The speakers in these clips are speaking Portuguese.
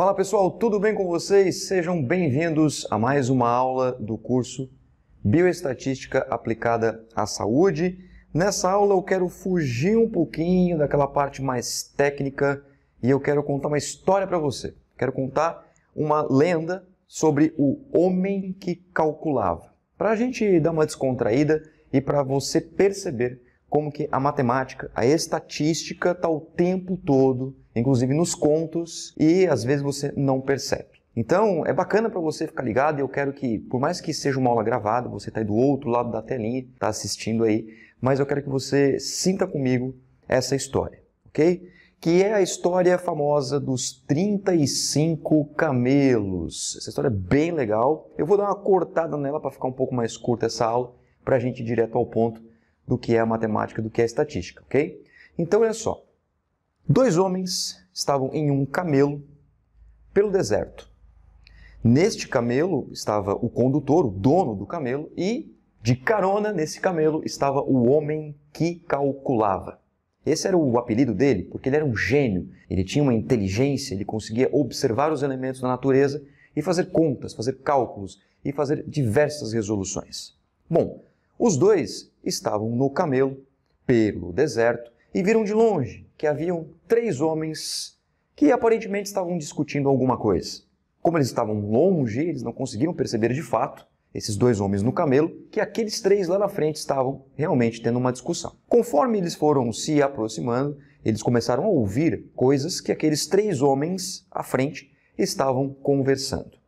Fala pessoal, tudo bem com vocês? Sejam bem-vindos a mais uma aula do curso Bioestatística aplicada à saúde. Nessa aula eu quero fugir um pouquinho daquela parte mais técnica e eu quero contar uma história para você. Quero contar uma lenda sobre o homem que calculava. Para a gente dar uma descontraída e para você perceber como que a matemática, a estatística está o tempo todo, inclusive nos contos, e às vezes você não percebe. Então, é bacana para você ficar ligado e eu quero que, por mais que seja uma aula gravada, você está aí do outro lado da telinha, está assistindo aí, mas eu quero que você sinta comigo essa história, ok? Que é a história famosa dos 35 camelos. Essa história é bem legal. Eu vou dar uma cortada nela para ficar um pouco mais curta essa aula, para a gente ir direto ao ponto do que é a matemática, do que é a estatística, ok? Então, olha só. Dois homens estavam em um camelo pelo deserto. Neste camelo estava o condutor, o dono do camelo, e de carona nesse camelo estava o homem que calculava. Esse era o apelido dele, porque ele era um gênio. Ele tinha uma inteligência, ele conseguia observar os elementos da natureza e fazer contas, fazer cálculos e fazer diversas resoluções. Bom, os dois estavam no camelo, pelo deserto, e viram de longe que haviam três homens que aparentemente estavam discutindo alguma coisa. Como eles estavam longe, eles não conseguiam perceber de fato, esses dois homens no camelo, que aqueles três lá na frente estavam realmente tendo uma discussão. Conforme eles foram se aproximando, eles começaram a ouvir coisas que aqueles três homens à frente estavam conversando.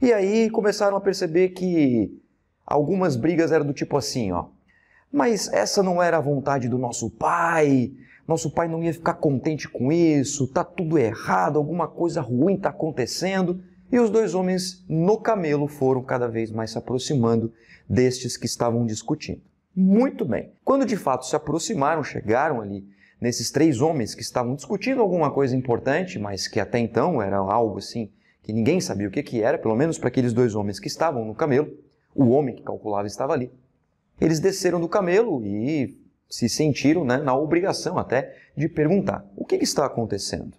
E aí começaram a perceber que Algumas brigas eram do tipo assim, ó. Mas essa não era a vontade do nosso pai. Nosso pai não ia ficar contente com isso. Tá tudo errado, alguma coisa ruim tá acontecendo. E os dois homens no camelo foram cada vez mais se aproximando destes que estavam discutindo. Muito bem. Quando de fato se aproximaram, chegaram ali nesses três homens que estavam discutindo alguma coisa importante, mas que até então era algo assim que ninguém sabia o que, que era, pelo menos para aqueles dois homens que estavam no camelo, o homem que calculava estava ali. Eles desceram do camelo e se sentiram né, na obrigação até de perguntar: o que, que está acontecendo?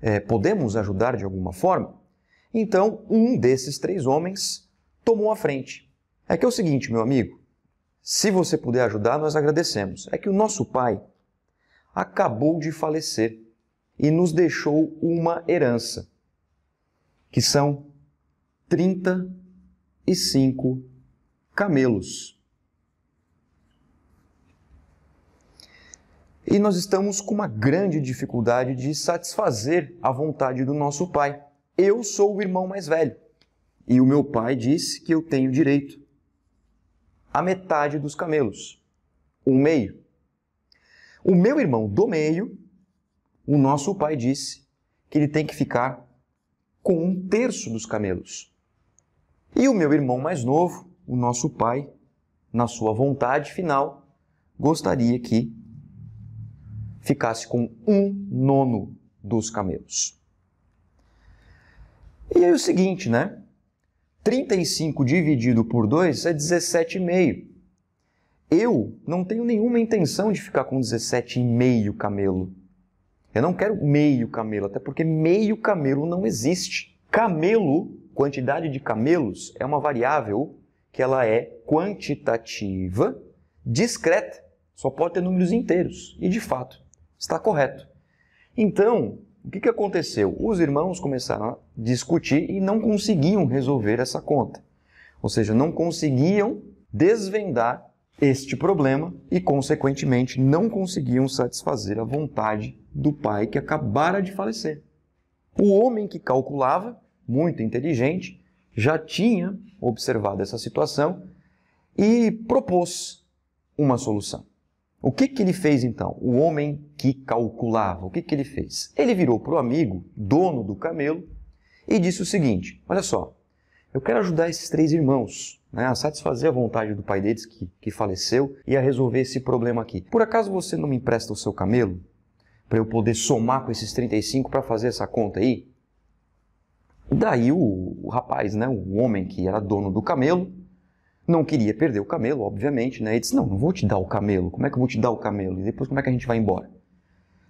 É, podemos ajudar de alguma forma? Então, um desses três homens tomou a frente. É que é o seguinte, meu amigo: se você puder ajudar, nós agradecemos. É que o nosso pai acabou de falecer e nos deixou uma herança, que são 30 e cinco camelos. E nós estamos com uma grande dificuldade de satisfazer a vontade do nosso pai. Eu sou o irmão mais velho e o meu pai disse que eu tenho direito à metade dos camelos, um meio. O meu irmão do meio, o nosso pai disse que ele tem que ficar com um terço dos camelos. E o meu irmão mais novo, o nosso pai, na sua vontade final, gostaria que ficasse com um nono dos camelos. E aí o seguinte, né? 35 dividido por 2 é 17,5. Eu não tenho nenhuma intenção de ficar com 17,5 camelo. Eu não quero meio camelo, até porque meio camelo não existe. Camelo, quantidade de camelos, é uma variável que ela é quantitativa, discreta, só pode ter números inteiros. E de fato, está correto. Então, o que, que aconteceu? Os irmãos começaram a discutir e não conseguiam resolver essa conta. Ou seja, não conseguiam desvendar este problema e, consequentemente, não conseguiam satisfazer a vontade do pai que acabara de falecer. O homem que calculava muito inteligente, já tinha observado essa situação e propôs uma solução. O que, que ele fez então? O homem que calculava, o que, que ele fez? Ele virou para o amigo, dono do camelo, e disse o seguinte: Olha só, eu quero ajudar esses três irmãos né, a satisfazer a vontade do pai deles que, que faleceu e a resolver esse problema aqui. Por acaso você não me empresta o seu camelo para eu poder somar com esses 35 para fazer essa conta aí? Daí o, o, rapaz, né, o homem que era dono do camelo, não queria perder o camelo, obviamente, né? Ele disse: Não, não vou te dar o camelo. Como é que eu vou te dar o camelo? E depois como é que a gente vai embora?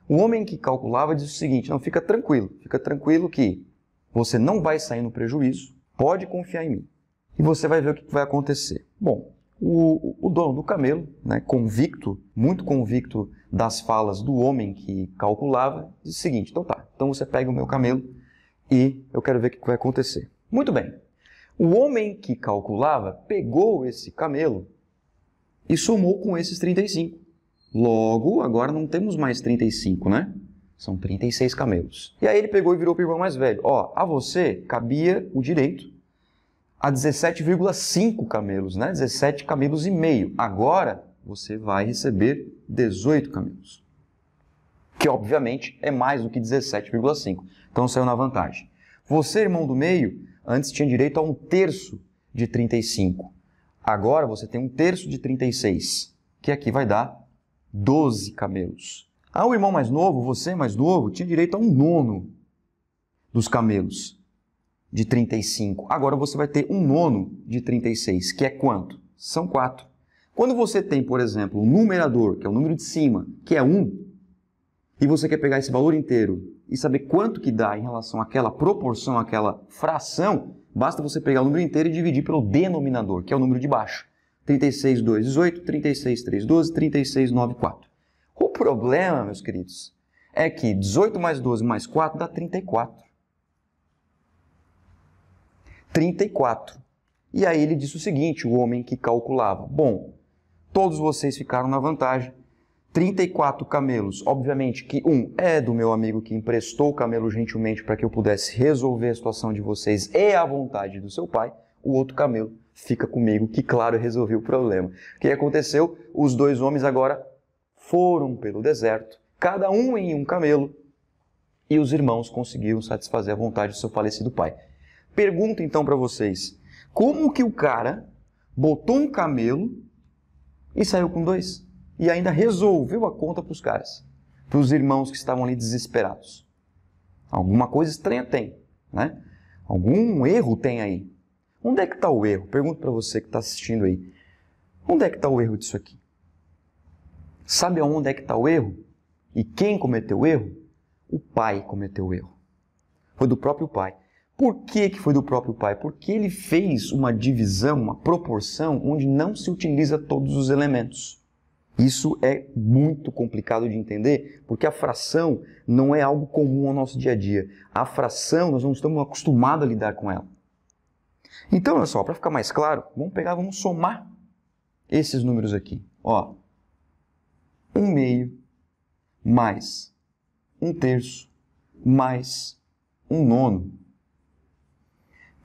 O homem que calculava disse o seguinte: Não, fica tranquilo, fica tranquilo que você não vai sair no prejuízo, pode confiar em mim e você vai ver o que vai acontecer. Bom, o, o dono do camelo, né, convicto, muito convicto das falas do homem que calculava, disse o seguinte: Então tá, então você pega o meu camelo e eu quero ver o que vai acontecer. Muito bem. O homem que calculava pegou esse camelo e somou com esses 35. Logo, agora não temos mais 35, né? São 36 camelos. E aí ele pegou e virou para o irmão mais velho. Ó, a você cabia o direito a 17,5 camelos, né? 17 camelos e meio. Agora você vai receber 18 camelos. Que obviamente é mais do que 17,5. Então saiu na vantagem. Você, irmão do meio, antes tinha direito a um terço de 35. Agora você tem um terço de 36, que aqui vai dar 12 camelos. Ah, o irmão mais novo, você mais novo, tinha direito a um nono dos camelos de 35. Agora você vai ter um nono de 36, que é quanto? São quatro. Quando você tem, por exemplo, o um numerador, que é o número de cima, que é 1, e você quer pegar esse valor inteiro e saber quanto que dá em relação àquela proporção, àquela fração, basta você pegar o número inteiro e dividir pelo denominador, que é o número de baixo. 36, 2, 18, 36, 3, 12, 36, 9, 4. O problema, meus queridos, é que 18 mais 12 mais 4 dá 34. 34. E aí ele disse o seguinte, o homem que calculava. Bom, todos vocês ficaram na vantagem, 34 camelos. Obviamente que um é do meu amigo que emprestou o camelo gentilmente para que eu pudesse resolver a situação de vocês e a vontade do seu pai. O outro camelo fica comigo, que claro, resolveu o problema. O que aconteceu? Os dois homens agora foram pelo deserto, cada um em um camelo, e os irmãos conseguiram satisfazer a vontade do seu falecido pai. Pergunto então para vocês, como que o cara botou um camelo e saiu com dois? e ainda resolveu a conta para os caras, para os irmãos que estavam ali desesperados. Alguma coisa estranha tem, né? Algum erro tem aí. Onde é que está o erro? Pergunto para você que está assistindo aí. Onde é que está o erro disso aqui? Sabe aonde é que está o erro? E quem cometeu o erro? O pai cometeu o erro. Foi do próprio pai. Por que, que foi do próprio pai? Porque ele fez uma divisão, uma proporção, onde não se utiliza todos os elementos. Isso é muito complicado de entender, porque a fração não é algo comum ao nosso dia a dia. A fração, nós não estamos acostumados a lidar com ela. Então, olha só, para ficar mais claro, vamos pegar, vamos somar esses números aqui. Ó, 1 um meio mais 1 um terço mais 1 um nono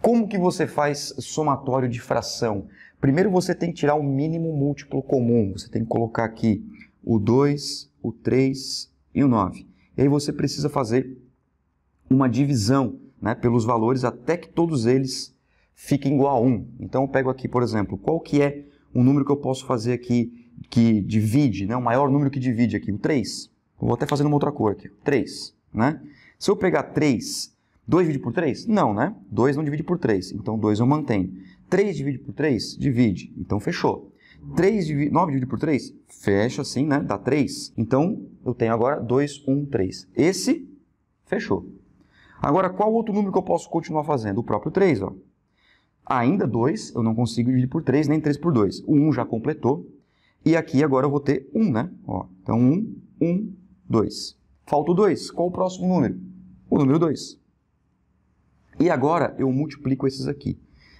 como que você faz somatório de fração? Primeiro você tem que tirar o mínimo múltiplo comum. Você tem que colocar aqui o 2, o 3 e o 9. E aí você precisa fazer uma divisão né, pelos valores até que todos eles fiquem igual a 1. Então eu pego aqui, por exemplo, qual que é o número que eu posso fazer aqui que divide, né, o maior número que divide aqui, o 3. vou até fazer uma outra cor aqui, 3. Né? Se eu pegar 3 2 divide por 3? Não, né? 2 não divide por 3, então 2 eu mantenho. 3 divide por 3? Divide, então fechou. 3 divide, 9 dividido por 3? Fecha assim, né? Dá 3. Então, eu tenho agora 2, 1, 3. Esse fechou. Agora, qual outro número que eu posso continuar fazendo? O próprio 3, ó. Ainda 2, eu não consigo dividir por 3, nem 3 por 2. O 1 já completou. E aqui agora eu vou ter 1, né? Ó, então, 1, 1, 2. Falta o 2. Qual o próximo número? O número 2. E agora eu multiplico esses aqui.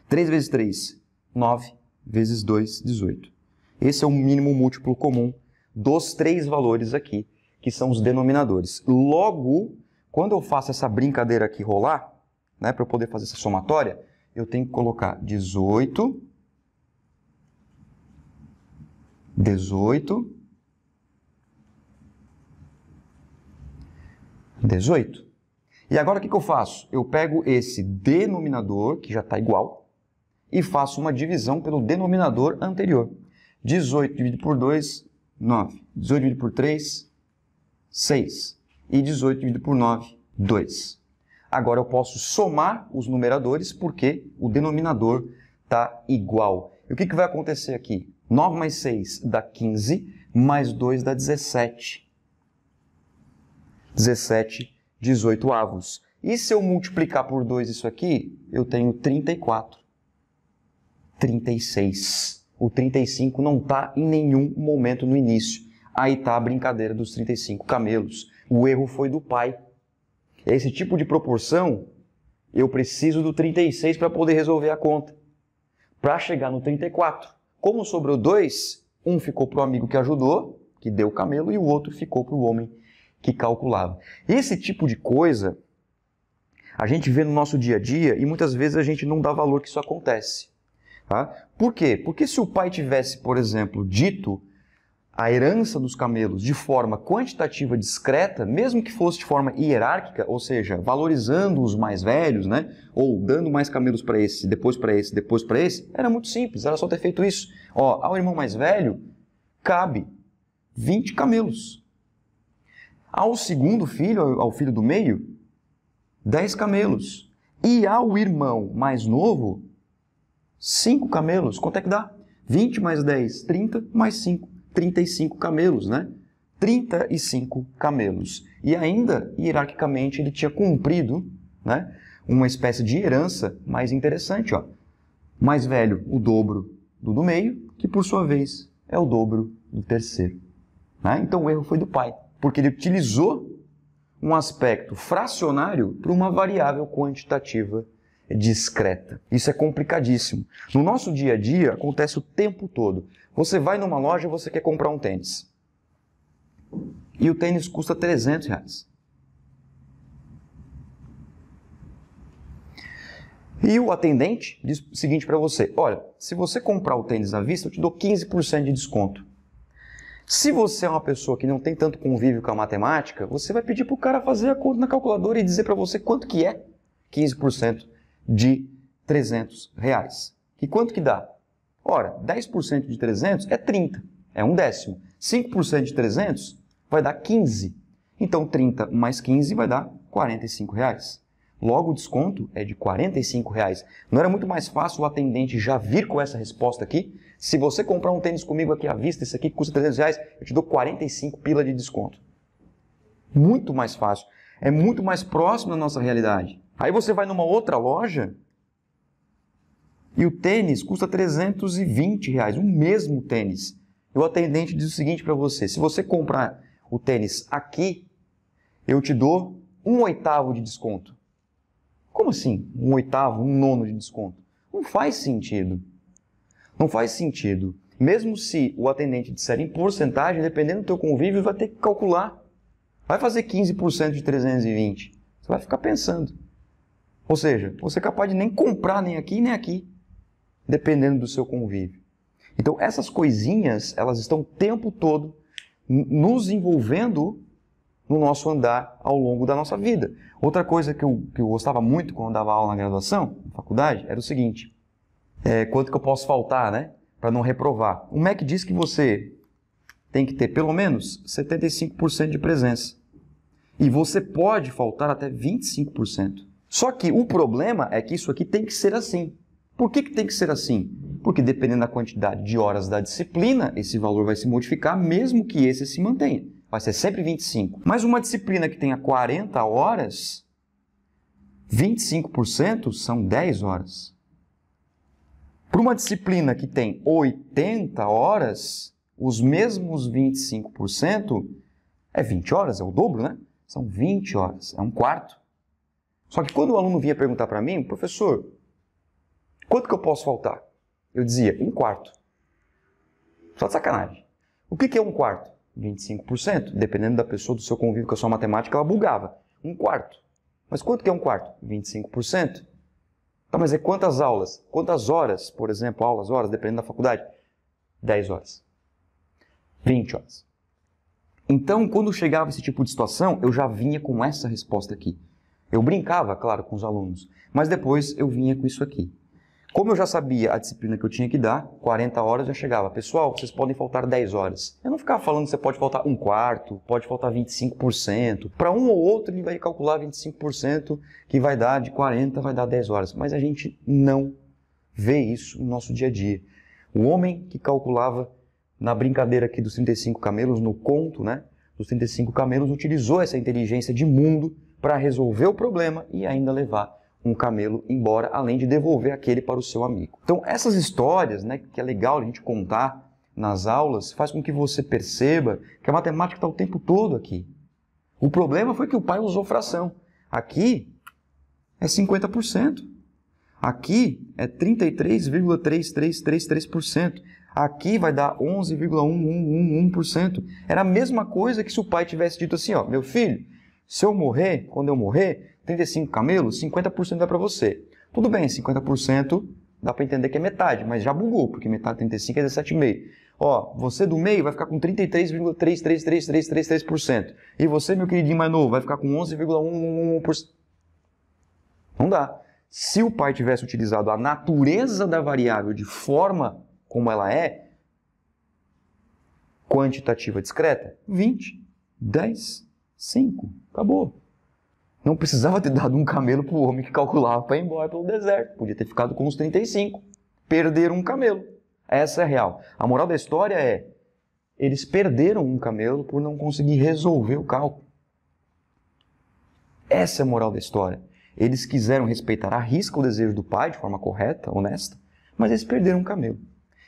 3 vezes 3, 9, vezes 2, 18. Esse é o mínimo múltiplo comum dos três valores aqui, que são os denominadores. Logo, quando eu faço essa brincadeira aqui rolar, né, para eu poder fazer essa somatória, eu tenho que colocar 18, 18, 18. E agora o que, que eu faço? Eu pego esse denominador, que já está igual, e faço uma divisão pelo denominador anterior. 18 dividido por 2, 9. 18 dividido por 3, 6. E 18 dividido por 9, 2. Agora eu posso somar os numeradores porque o denominador está igual. E o que, que vai acontecer aqui? 9 mais 6 dá 15, mais 2 dá 17. 17 18 avos. E se eu multiplicar por 2 isso aqui, eu tenho 34. 36. O 35 não está em nenhum momento no início. Aí está a brincadeira dos 35 camelos. O erro foi do pai. Esse tipo de proporção, eu preciso do 36 para poder resolver a conta. Para chegar no 34. Como sobrou dois, um ficou para o amigo que ajudou, que deu o camelo, e o outro ficou para o homem que calculava. Esse tipo de coisa a gente vê no nosso dia a dia e muitas vezes a gente não dá valor que isso acontece. Tá? Por quê? Porque se o pai tivesse, por exemplo, dito a herança dos camelos de forma quantitativa discreta, mesmo que fosse de forma hierárquica, ou seja, valorizando os mais velhos, né? ou dando mais camelos para esse, depois para esse, depois para esse, era muito simples, era só ter feito isso. Ó, ao irmão mais velho, cabe 20 camelos. Ao segundo filho, ao filho do meio, dez camelos. E ao irmão mais novo, cinco camelos. Quanto é que dá? 20 mais 10, 30, mais 5, 35 camelos, né? 35 camelos. E ainda, hierarquicamente, ele tinha cumprido né, uma espécie de herança mais interessante. Ó. Mais velho, o dobro do do meio, que por sua vez é o dobro do terceiro. Né? Então o erro foi do pai porque ele utilizou um aspecto fracionário para uma variável quantitativa discreta. Isso é complicadíssimo. No nosso dia a dia, acontece o tempo todo. Você vai numa loja e você quer comprar um tênis. E o tênis custa 300 reais. E o atendente diz o seguinte para você: olha, se você comprar o tênis à vista, eu te dou 15% de desconto. Se você é uma pessoa que não tem tanto convívio com a matemática, você vai pedir para o cara fazer a conta na calculadora e dizer para você quanto que é 15% de 300 reais. E quanto que dá? Ora, 10% de 300 é 30, é um décimo. 5% de 300 vai dar 15. Então, 30 mais 15 vai dar 45 reais. Logo, o desconto é de R$ reais. Não era muito mais fácil o atendente já vir com essa resposta aqui? Se você comprar um tênis comigo aqui à vista, esse aqui custa 300 reais, eu te dou 45 pila de desconto. Muito mais fácil. É muito mais próximo da nossa realidade. Aí você vai numa outra loja e o tênis custa 320 reais, o mesmo tênis. E o atendente diz o seguinte para você, se você comprar o tênis aqui, eu te dou um oitavo de desconto. Como assim? Um oitavo, um nono de desconto? Não faz sentido. Não faz sentido. Mesmo se o atendente disser em porcentagem, dependendo do teu convívio, vai ter que calcular. Vai fazer 15% de 320. Você vai ficar pensando. Ou seja, você é capaz de nem comprar nem aqui nem aqui, dependendo do seu convívio. Então, essas coisinhas, elas estão o tempo todo nos envolvendo no nosso andar ao longo da nossa vida. Outra coisa que eu, que eu gostava muito quando dava aula na graduação, na faculdade, era o seguinte: é, quanto que eu posso faltar, né? Para não reprovar. O MEC diz que você tem que ter pelo menos 75% de presença. E você pode faltar até 25%. Só que o problema é que isso aqui tem que ser assim. Por que, que tem que ser assim? Porque dependendo da quantidade de horas da disciplina, esse valor vai se modificar, mesmo que esse se mantenha vai ser sempre 25. Mas uma disciplina que tenha 40 horas, 25% são 10 horas. Para uma disciplina que tem 80 horas, os mesmos 25% é 20 horas, é o dobro, né? São 20 horas, é um quarto. Só que quando o aluno vinha perguntar para mim, professor, quanto que eu posso faltar? Eu dizia, um quarto. Só de sacanagem. O que, que é um quarto? 25%. Dependendo da pessoa, do seu convívio com a sua matemática, ela bugava. Um quarto. Mas quanto que é um quarto? 25%. Tá, mas é quantas aulas? Quantas horas, por exemplo, aulas, horas, dependendo da faculdade? 10 horas. 20 horas. Então, quando chegava esse tipo de situação, eu já vinha com essa resposta aqui. Eu brincava, claro, com os alunos, mas depois eu vinha com isso aqui. Como eu já sabia a disciplina que eu tinha que dar, 40 horas já chegava. Pessoal, vocês podem faltar 10 horas. Eu não ficava falando que você pode faltar um quarto, pode faltar 25%. Para um ou outro, ele vai calcular 25%, que vai dar de 40, vai dar 10 horas. Mas a gente não vê isso no nosso dia a dia. O homem que calculava na brincadeira aqui dos 35 camelos, no conto, né? Dos 35 camelos, utilizou essa inteligência de mundo para resolver o problema e ainda levar um camelo embora, além de devolver aquele para o seu amigo. Então, essas histórias, né, que é legal a gente contar nas aulas, faz com que você perceba que a matemática está o tempo todo aqui. O problema foi que o pai usou fração. Aqui é 50%. Aqui é 33,3333%. Aqui vai dar 11,1111%. Era a mesma coisa que se o pai tivesse dito assim, ó, meu filho, se eu morrer, quando eu morrer, 35 camelos, 50% dá para você. Tudo bem, 50% dá para entender que é metade, mas já bugou, porque metade de 35 é 17,5. Ó, você do meio vai ficar com 33,333333%. E você, meu queridinho mais novo, vai ficar com 11,111%. Não dá. Se o pai tivesse utilizado a natureza da variável de forma como ela é, quantitativa discreta, 20, 10, 5, acabou. Não precisava ter dado um camelo para o homem que calculava para ir embora pelo deserto. Podia ter ficado com os 35. Perderam um camelo. Essa é a real. A moral da história é: eles perderam um camelo por não conseguir resolver o cálculo. Essa é a moral da história. Eles quiseram respeitar a risca o desejo do pai de forma correta, honesta, mas eles perderam um camelo.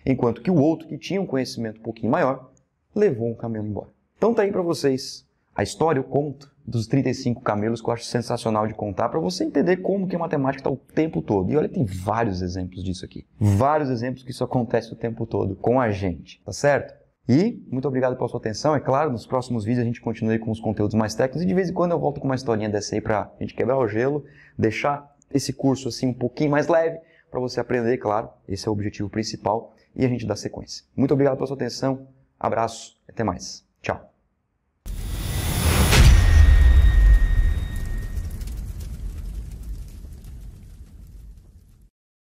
Enquanto que o outro, que tinha um conhecimento um pouquinho maior, levou um camelo embora. Então tá aí para vocês a história, o conto dos 35 camelos, que eu acho sensacional de contar, para você entender como que a matemática está o tempo todo. E olha, tem vários exemplos disso aqui. Vários exemplos que isso acontece o tempo todo com a gente, tá certo? E muito obrigado pela sua atenção. É claro, nos próximos vídeos a gente continua aí com os conteúdos mais técnicos e de vez em quando eu volto com uma historinha dessa aí para a gente quebrar o gelo, deixar esse curso assim um pouquinho mais leve para você aprender, claro. Esse é o objetivo principal e a gente dá sequência. Muito obrigado pela sua atenção. Abraço, até mais. Tchau.